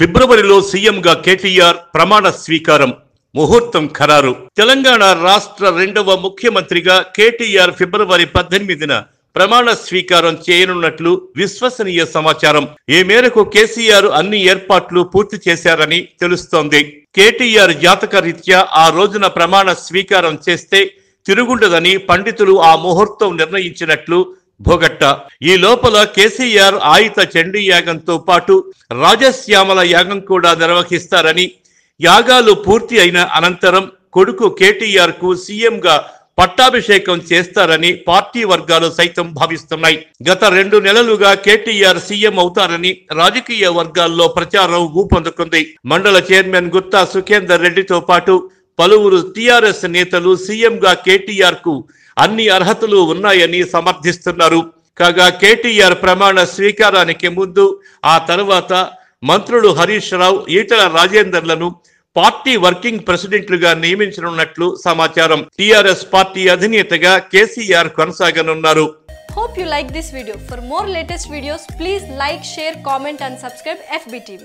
ఫిబ్రవరిలో సీఎంగా కేటీఆర్ ప్రమాణ స్వీకారం ముహూర్తం ఖరారు తెలంగాణ రాష్ట్ర రెండవ ముఖ్యమంత్రిగా కేటీఆర్ ఫిబ్రవరి పద్దెనిమిదిన ప్రమాణ స్వీకారం చేయనున్నట్లు విశ్వసనీయ సమాచారం ఈ మేరకు కేసీఆర్ అన్ని ఏర్పాట్లు పూర్తి చేశారని తెలుస్తోంది కేటీఆర్ జాతక రీత్యా ఆ రోజున ప్రమాణ స్వీకారం చేస్తే తిరుగుండదని పండితులు ఆ ముహూర్తం నిర్ణయించినట్లు భోగట్ట ఈ లోపల కేసీఆర్ ఆయుత చండీ యాగంతో పాటు రాజశ్యామల యాగం కూడా నిర్వహిస్తారని యాగాలు పూర్తి అయిన అనంతరం కొడుకు కేటీఆర్ కు సీఎంగా పట్టాభిషేకం చేస్తారని పార్టీ వర్గాలు సైతం భావిస్తున్నాయి గత రెండు నెలలుగా కేటీఆర్ సీఎం అవుతారని రాజకీయ వర్గాల్లో ప్రచారం ఊపందుకుంది మండల చైర్మన్ గుత్తా సుఖేందర్ రెడ్డితో పాటు పలువురు టిఆర్ఎస్ నేతలు సీఎంగా కేటీఆర్ కు అన్ని అర్హతలు ఉన్నాయని సమర్థిస్తున్నారు కాగా కేటీఆర్ ప్రమాణ స్వీకారానికి ముందు ఆ తర్వాత మంత్రులు హరీష్ రావు ఈటల రాజేందర్లను పార్టీ వర్కింగ్ ప్రెసిడెంట్లుగా నియమించనున్నట్లు సమాచారం టిఆర్ఎస్ పార్టీ అధినేతగా కేసీఆర్ కొనసాగనున్నారు hope you like this video for more latest videos please like share comment and subscribe